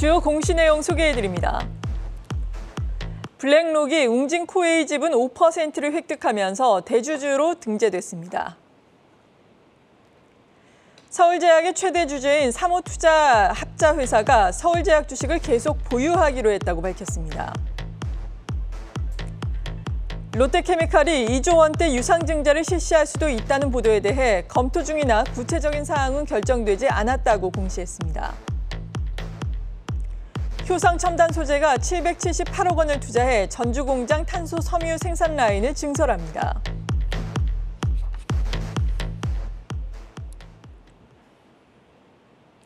주요 공시 내용 소개해드립니다. 블랙록이 웅진 코웨이 지분 5%를 획득하면서 대주주로 등재됐습니다. 서울제약의 최대 주주인 삼호투자 합자회사가 서울제약 주식을 계속 보유하기로 했다고 밝혔습니다. 롯데케미칼이 2조 원대 유상증자를 실시할 수도 있다는 보도에 대해 검토 중이나 구체적인 사항은 결정되지 않았다고 공시했습니다. 표상 첨단 소재가 778억 원을 투자해 전주 공장 탄소 섬유 생산 라인을 증설합니다.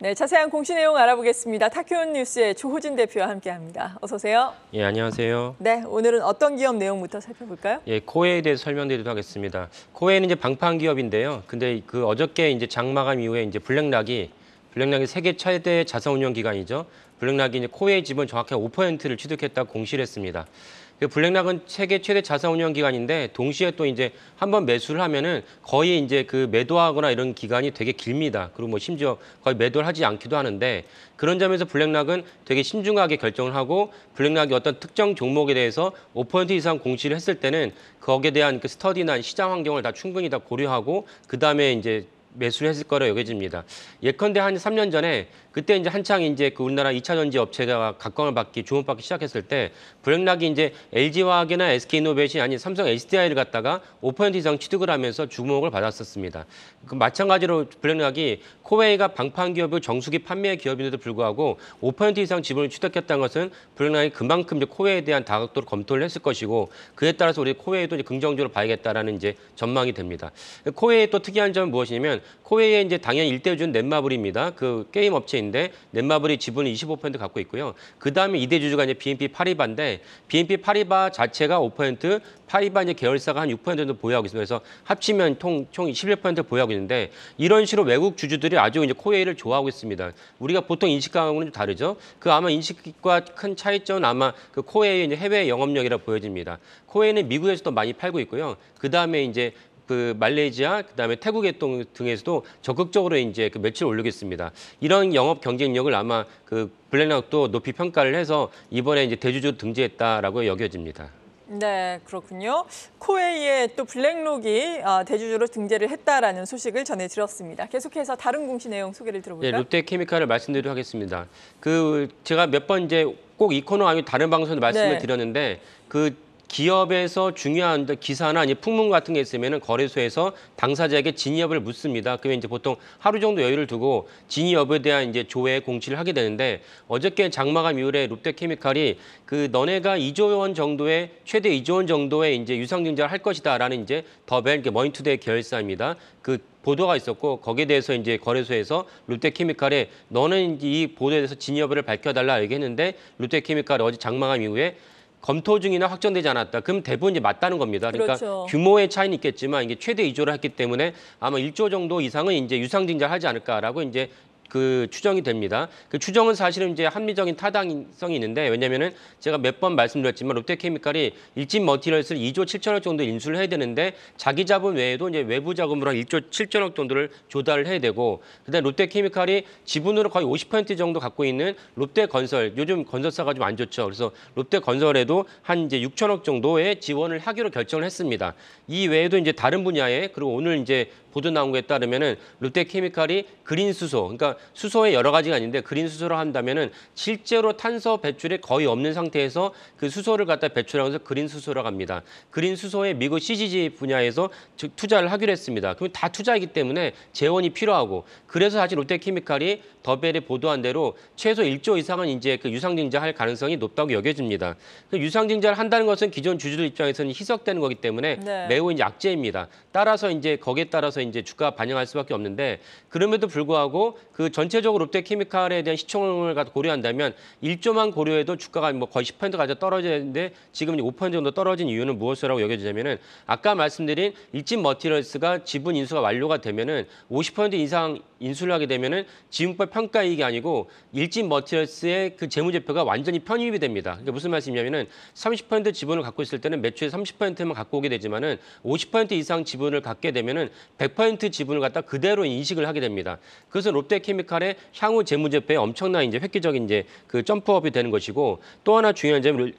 네, 자세한 공시 내용 알아보겠습니다. 타큐온 뉴스의 조호진 대표와 함께합니다. 어서 오세요. 예, 안녕하세요. 네, 오늘은 어떤 기업 내용부터 살펴볼까요? 예, 코웨에 대해서 설명드리도록 하겠습니다. 코웨는 이제 방판 기업인데요. 근데 그 어저께 이제 장마감 이후에 이제 블랙락이 블랙락이 세계 최대 자산운용 기관이죠. 블랙락이 이제 코웨이 지분 정확히 5%를 취득했다고 공시를 했습니다. 그 블랙락은 세계 최대 자산 운영 기관인데 동시에 또 이제 한번 매수를 하면은 거의 이제 그 매도하거나 이런 기간이 되게 길니다 그리고 뭐 심지어 거의 매도를 하지 않기도 하는데 그런 점에서 블랙락은 되게 신중하게 결정을 하고 블랙락이 어떤 특정 종목에 대해서 5% 이상 공시를 했을 때는 거기에 대한 그 스터디나 시장 환경을 다 충분히 다 고려하고 그 다음에 이제 매수했을 를 거로 여겨집니다. 예컨대 한 3년 전에 그때 이제 한창 이제 그 우리나라 2차 전지 업체가 각광을 받기 주목받기 시작했을 때 블랙락이 이제 LG화학이나 SK이노베이션이 아닌 삼성 HDI를 갖다가 5% 이상 취득을 하면서 주목을 받았었습니다. 그 마찬가지로 블랙락이 코웨이가 방판 기업을 정수기 판매 기업인데도 불구하고 5% 이상 지분을 취득했다는 것은 블랙락이 그만큼 이제 코웨이에 대한 다각도를 검토를 했을 것이고 그에 따라서 우리 코웨이도 이제 긍정적으로 봐야겠다라는 이제 전망이 됩니다. 코웨이 또 특이한 점은 무엇이냐면 코웨이에 이제 당연히 일대주주 넷마블입니다. 그 게임 업체인데 넷마블이 지분을 25% 갖고 있고요. 그다음에 이대주주가 이제 BNP 파리바인데 BNP 파리바 자체가 5%, 파리바 이제 계열사가 한 6% 정도 보유하고 있습니다. 그래서 합치면 총, 총11% 보유하고 있는데 이런 식으로 외국 주주들이 아주 이제 코웨이를 좋아하고 있습니다. 우리가 보통 인식과는 좀 다르죠. 그 아마 인식과 큰 차이점은 아마 그 코웨이 의 이제 해외 영업력이라 보여집니다. 코웨이는 미국에서도 많이 팔고 있고요. 그 다음에 이제 그 말레이시아 그다음에 태국 등에서도 적극적으로 이제 그 매출을 올리겠습니다. 이런 영업 경쟁력을 아마 그 블랙락도 높이 평가를 해서 이번에 이제 대주주 등재했다라고 여겨집니다. 네, 그렇군요. 코웨이에 또 블랙록이 어, 대주주로 등재를 했다라는 소식을 전해들었습니다 계속해서 다른 공시 내용 소개를 들어볼까요? 네, 롯데케미칼을 말씀드리도록 하겠습니다. 그 제가 몇 번 이제 꼭이 코너 아니면 다른 방송에서 말씀을 네. 드렸는데 그 기업에서 중요한 기사나 이제 풍문 같은 게 있으면 거래소에서 당사자에게 진위업을 묻습니다. 그러면 이제 보통 하루 정도 여유를 두고 진위업에 대한 이제 조회 공시를 하게 되는데 어저께 장마감 이후에 롯데케미칼이 그 너네가 2조 원 정도의 최대 2조 원 정도의 이제 유상증자를 할 것이다라는 이제 더벨 머니투데이 계열사입니다. 그 보도가 있었고 거기에 대해서 이제 거래소에서 롯데케미칼에 너는 이 보도에 대해서 진위 여부를 밝혀달라 얘기했는데 롯데케미칼이 어제 장마감 이후에 검토 중이나 확정되지 않았다. 그럼 대부분 이제 맞다는 겁니다. 그러니까 그렇죠. 규모의 차이는 있겠지만 이게 최대 2조를 했기 때문에 아마 1조 정도 이상은 이제 유상증자를 하지 않을까라고 이제 그 추정이 됩니다. 그 추정은 사실은 이제 합리적인 타당성이 있는데 왜냐면은 제가 몇 번 말씀드렸지만 롯데케미칼이 일진 머티리얼스를 2조 7천억 정도 인수를 해야 되는데 자기 자본 외에도 이제 외부 자금으로 한 1조 7천억 정도를 조달을 해야 되고 그다음 롯데케미칼이 지분으로 거의 50% 정도 갖고 있는 롯데건설 요즘 건설사가 좀 안 좋죠. 그래서 롯데건설에도 한 이제 6천억 정도의 지원을 하기로 결정을 했습니다. 이 외에도 이제 다른 분야에 그리고 오늘 이제 보도 나온 거에 따르면은 롯데케미칼이 그린 수소 그러니까 수소의 여러 가지가 있는데 그린 수소로 한다면은 실제로 탄소 배출이 거의 없는 상태에서 그 수소를 갖다 배출하면서 그린 수소라고 합니다. 그린 수소에 미국 CGG 분야에서 투자를 하기로 했습니다. 그럼 다 투자이기 때문에 재원이 필요하고 그래서 사실 롯데케미칼이 더벨이 보도한 대로 최소 1조 이상은 이제 그 유상증자할 가능성이 높다고 여겨집니다. 그 유상증자를 한다는 것은 기존 주주들 입장에서는 희석되는 거기 때문에 네. 매우 이제 악재입니다. 따라서 이제 거기에 따라서 이제 주가 반영할 수밖에 없는데 그럼에도 불구하고 그그 전체적으로 롯데케미칼에 대한 시총을 고려한다면 1조만 고려해도 주가가 뭐 거의 10%까지 떨어지는데 지금 5% 정도 떨어진 이유는 무엇이라고 여겨지냐면은 아까 말씀드린 일진 머티리스가 지분 인수가 완료가 되면은 50% 이상 인수를 하게 되면은 지분법 평가이익이 아니고 일진 머티리스의그 재무제표가 완전히 편입이 됩니다. 그러 그러니까 무슨 말씀이냐면은 30% 지분을 갖고 있을 때는 매출의 30%만 갖고 오게 되지만은 50% 이상 지분을 갖게 되면은 100% 지분을 갖다 그대로 인식을 하게 됩니다. 그것은 롯데케미칼 케미칼의 향후 재무제표에 엄청난 이제 획기적인 이제 그 점프업이 되는 것이고 또 하나 중요한 점은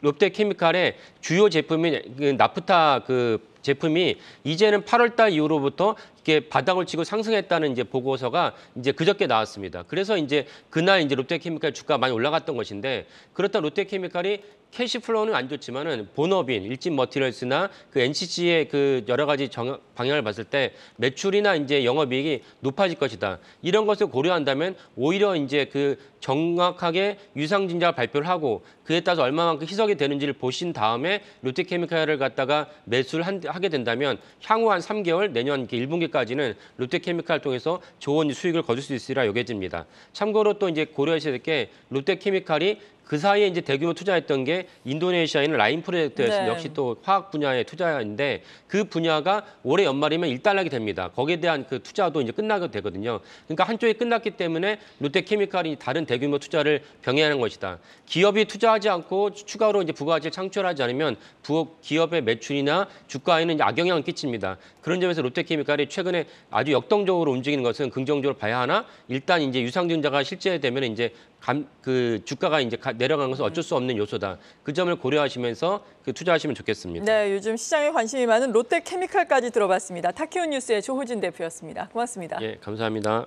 롯데 케미칼의 주요 제품인 그 나프타 그 제품이 이제는 8월달 이후로부터 이게 바닥을 치고 상승했다는 이제 보고서가 이제 그저께 나왔습니다. 그래서 이제 그날 이제 롯데케미칼 주가 많이 올라갔던 것인데 그렇다 롯데케미칼이 캐시플로우는 안 좋지만은 본업인 일진 머티리얼스나 그 NCC의 그 여러 가지 정, 방향을 봤을 때 매출이나 이제 영업이익이 높아질 것이다. 이런 것을 고려한다면 오히려 이제 그 정확하게 유상증자 발표를 하고 그에 따라서 얼마만큼 희석이 되는지를 보신 다음에 롯데케미칼을 갖다가 매수를 한, 하게 된다면 향후 한 3개월 내년 1분기 2 0까지는 롯데케미칼 통해서 좋은 수익을 거둘 수 있으리라 여겨집니다. 참고로 또 이제 고려하셔야 될게 롯데케미칼이 그 사이에 이제 대규모 투자했던 게 인도네시아에는 라인 프로젝트 였 네. 역시 또 화학 분야의 투자인데 그 분야가 올해 연말이면 일단락이 됩니다. 거기에 대한 그 투자도 이제 끝나게 되거든요. 그러니까 한쪽이 끝났기 때문에 롯데케미칼이 다른 대규모 투자를 병행하는 것이다. 기업이 투자하지 않고 추가로 이제 부가가치를 창출하지 않으면 부업 기업의 매출이나 주가에는 악영향을 끼칩니다. 그런 점에서 롯데케미칼이 최근에 아주 역동적으로 움직이는 것은 긍정적으로 봐야 하나 일단 이제 유상증자가 실제되면 이제 감, 그 주가가 이제 내려간 것은 어쩔 수 없는 요소다. 그 점을 고려하시면서 그 투자하시면 좋겠습니다. 네, 요즘 시장에 관심이 많은 롯데케미칼까지 들어봤습니다. 타키온 뉴스의 조호진 대표였습니다. 고맙습니다. 예, 감사합니다.